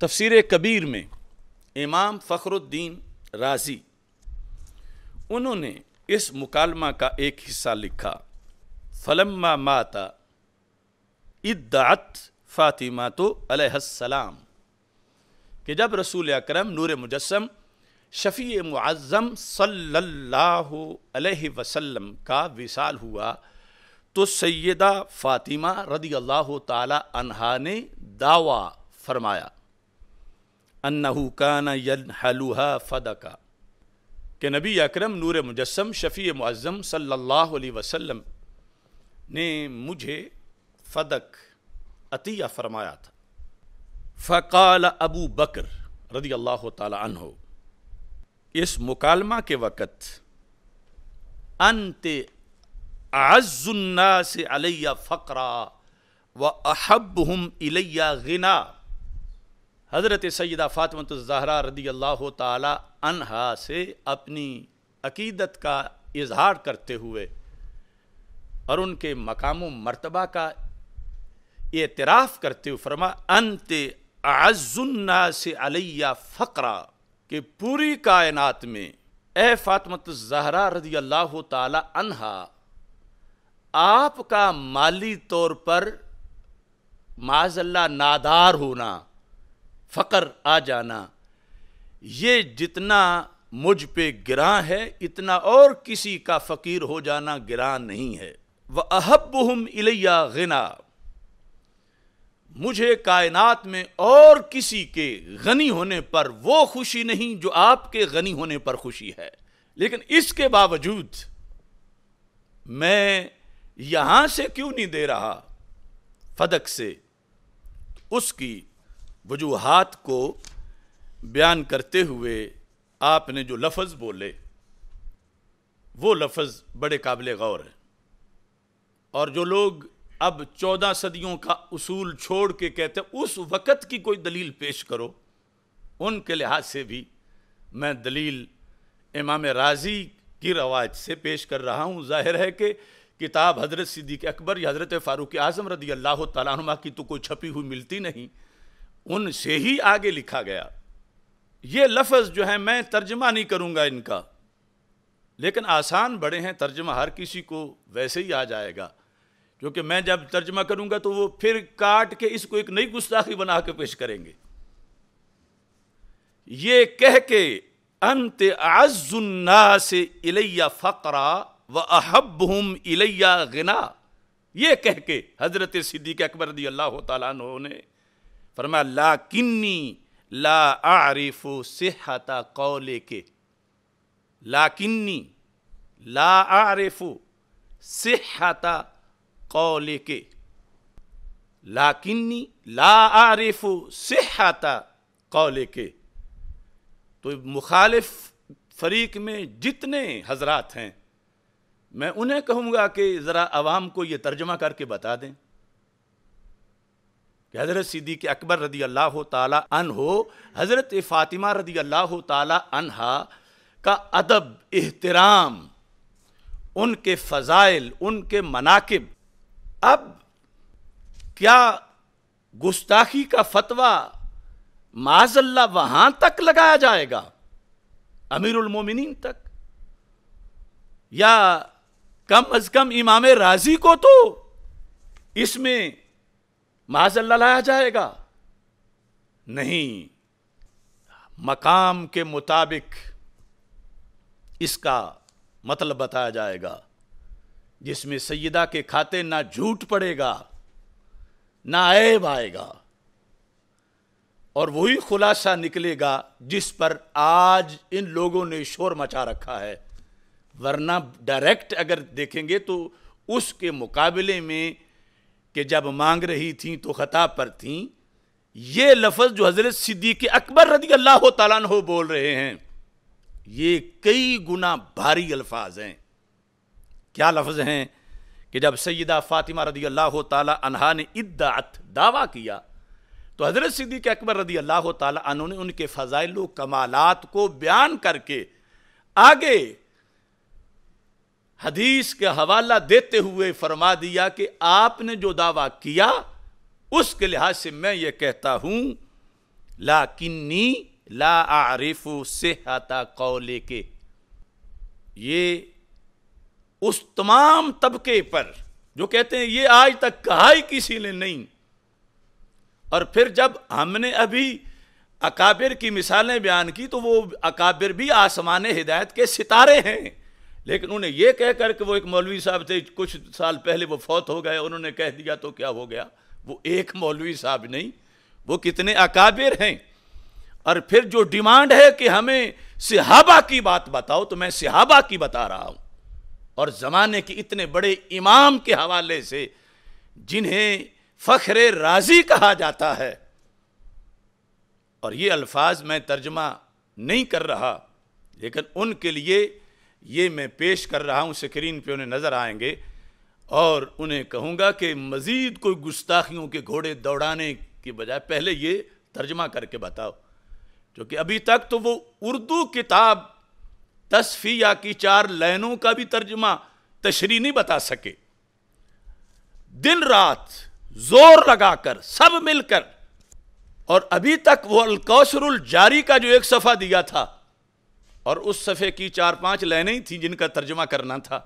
तफसीर कबीर में इमाम फ़खरुद्दीन राजी उन्होंने इस मुकालमा का एक हिस्सा लिखा फलम्मा माता इद्दात फ़ातिमा तो अलहसलाम कि जब रसूल अक्रम नूर मुजस्म शफ़ी मुआज़म सल्लल्लाहु वसलम का विसाल हुआ तो सैदा फ़ातिमा रदी अल्लाह ताला ने दावा फरमाया अन्नहुकाना यद हलूहा फदका के नबी अकरम नूर मुजस्म शफ़ी मुज़म सल्ला वसम ने मुझे फदक अतिया फरमाया था फ़काल अबू बकर रदी अल्लाह हो इस मुकालमा के वक़्त अंत आजुन्ना से अलैया फ़करा व अहब हम इलैया गना हज़रत सैदा फ़ातमत ज़हरा रदी अल्लाह तहा से अपनी अकीदत का इजहार करते हुए और उनके मकाम मरतबा का एतराफ़ करते हुए फरमा अंत आजुन्ना से अलैया फ़करा कि पूरी कायनात में ए फ़ातमत ज़हरा रदी अल्लाह तहा आपका माली तौर पर माजल्ला नादार होना फ़कर आ जाना ये जितना मुझ पे गिरा है इतना और किसी का फ़कीर हो जाना गिरा नहीं है वह अहब हम इलैया गना मुझे कायनात में और किसी के गनी होने पर वो खुशी नहीं जो आपके गनी होने पर खुशी है लेकिन इसके बावजूद मैं यहां से क्यों नहीं दे रहा फदक से उसकी वजूहत को बयान करते हुए आपने जो लफज बोले वो लफज बड़े काबिल गौर है और जो लोग अब चौदह सदियों का उसूल छोड़ के कहते उस वक़्त की कोई दलील पेश करो उनके लिहाज से भी मैं दलील इमाम राजी की रवायत से पेश कर रहा हूँ जाहिर है कि किताब हज़रत सिद्दीक अकबर या हज़रत फ़ारूक आज़म रदी अल्लाह तुम की तो कोई छपी हुई मिलती नहीं उनसे ही आगे लिखा गया ये लफज जो है मैं तर्जमा नहीं करूँगा इनका लेकिन आसान बड़े हैं तर्जमा हर किसी को वैसे ही आ जाएगा क्योंकि मैं जब तर्जमा करूँगा तो वो फिर काट के इसको एक नई गुस्ताखी बना के पेश करेंगे ये कह के अंत आजुन्ना से इलैया फ़करा व अहब हम इलैया गना ये कह के हज़रत सिद्दीक अकबर दी अल्लाह तुने ने फरमा ला किन्नी ला आरिफु सेहत कौले के ला किन्नी ला आरिफु सेहत कौले के ला किन्नी ला आरिफु सेहत कौले के तो मुखालिफ फरीक में जितने हजरात हैं मैं उन्हें कहूँगा कि ज़रा आवाम को ये तर्जमा करके बता दें हज़रत सिद्दीक अकबर रदी अल्लाह तन हो हज़रत फ़ातिमा रदी अल्लाह तहा का अदब एहतराम उनके फ़ज़ाइल उनके मनाकब अब क्या गुस्ताखी का फतवा माजल्ला वहाँ तक लगाया जाएगा अमीरमिन तक या कम अज़ कम इमाम राजी को तो इसमें माजल्ला लाया जाएगा नहीं मकाम के मुताबिक इसका मतलब बताया जाएगा जिसमें सैदा के खाते ना झूठ पड़ेगा ना ऐब आएगा और वही खुलासा निकलेगा जिस पर आज इन लोगों ने शोर मचा रखा है वरना डायरेक्ट अगर देखेंगे तो उसके मुकाबले में कि जब मांग रही थी तो खता पर थी ये लफज जो हजरत सिद्दीक अकबर रदी अल्लाह तला बोल रहे हैं ये कई गुना भारी अल्फाज हैं क्या लफज हैं कि जब सैदा फ़ातिमा रदी अल्लाह तहा ने इद्दात दावा किया तो हज़रत सिद्दीक अकबर रदी अल्लाह तहों ने उनके फ़जाइल कमालत को बयान करके आगे हदीस के हवाला देते हुए फरमा दिया कि आपने जो दावा किया उसके लिहाज से मैं ये कहता हूं ला किन्नी ला आरिफ सेहता कौले के ये उस तमाम तबके पर जो कहते हैं ये आज तक कहा ही किसी ने नहीं और फिर जब हमने अभी अकाबिर की मिसालें बयान की तो वो अकाबिर भी आसमान हिदायत के सितारे हैं लेकिन उन्हें यह कहकर के वो एक मौलवी साहब थे कुछ साल पहले वो फौत हो गए उन्होंने कह दिया तो क्या हो गया वो एक मौलवी साहब नहीं वो कितने अकाबिर हैं और फिर जो डिमांड है कि हमें सिहाबा की बात बताओ तो मैं सिहाबा की बता रहा हूं और ज़माने के इतने बड़े इमाम के हवाले से जिन्हें फखरे राजी कहा जाता है और ये अल्फाज मैं तर्जमा नहीं कर रहा लेकिन उनके लिए ये मैं पेश कर रहा हूँ स्क्रीन पे उन्हें नज़र आएंगे और उन्हें कहूँगा कि मज़ीद कोई गुस्ताखियों के घोड़े दौड़ाने की बजाय पहले ये तर्जमा करके बताओ क्योंकि अभी तक तो वो उर्दू किताब तस्फिया की चार लाइनों का भी तर्जमा तशरी नहीं बता सके दिन रात जोर लगाकर सब मिलकर और अभी तक वो अलकौशरुल जारी का जो एक सफ़ा दिया था और उस सफ़े की चार पांच लाइनें ही थी जिनका तर्जमा करना था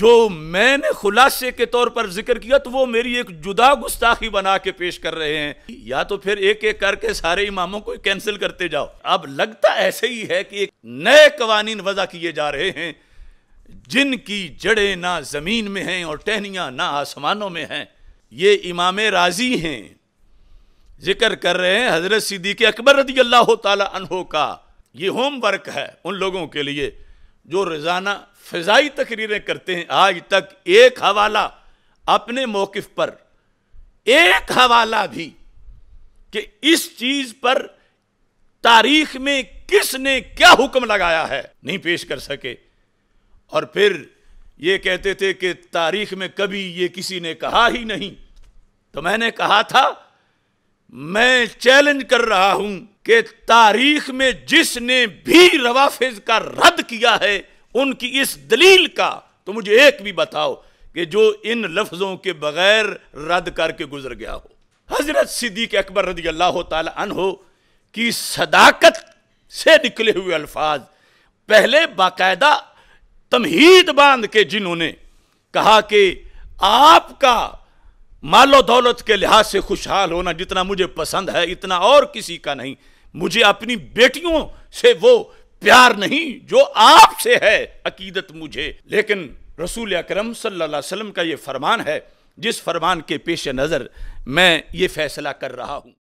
जो मैंने खुलासे के तौर पर जिक्र किया तो वो मेरी एक जुदा गुस्ताखी बना के पेश कर रहे हैं या तो फिर एक एक करके सारे इमामों को कैंसिल करते जाओ अब लगता ऐसे ही है कि एक नए कवानीन वजह किए जा रहे हैं जिनकी जड़ें ना ज़मीन में हैं और टहनियां ना आसमानों में हैं ये इमाम राजी हैं जिक्र कर रहे हैं हज़रत सिद्दीक अकबर रदी अल्लाह तला का ये होमवर्क है उन लोगों के लिए जो रोज़ाना फ़जाई तकरीरें करते हैं आज तक एक हवाला अपने मौकफ पर एक हवाला भी कि इस चीज़ पर तारीख में किसने क्या हुक्म लगाया है नहीं पेश कर सके और फिर ये कहते थे कि तारीख में कभी ये किसी ने कहा ही नहीं तो मैंने कहा था मैं चैलेंज कर रहा हूं कि तारीख में जिसने भी रवाफिज का रद्द किया है उनकी इस दलील का तो मुझे एक भी बताओ कि जो इन लफ्ज़ों के बगैर रद्द करके गुजर गया हो हजरत सिद्दीक अकबर रजी अल्लाह तहो की सदाकत से निकले हुए अल्फाज पहले बाकायदा तमहीद बांध के जिन्होंने कहा कि आपका मालो दौलत के लिहाज से खुशहाल होना जितना मुझे पसंद है इतना और किसी का नहीं मुझे अपनी बेटियों से वो प्यार नहीं जो आपसे है अकीदत मुझे लेकिन रसूल अक्रम सल्लल्लाहु का ये फरमान है जिस फरमान के पेश नज़र मैं ये फैसला कर रहा हूँ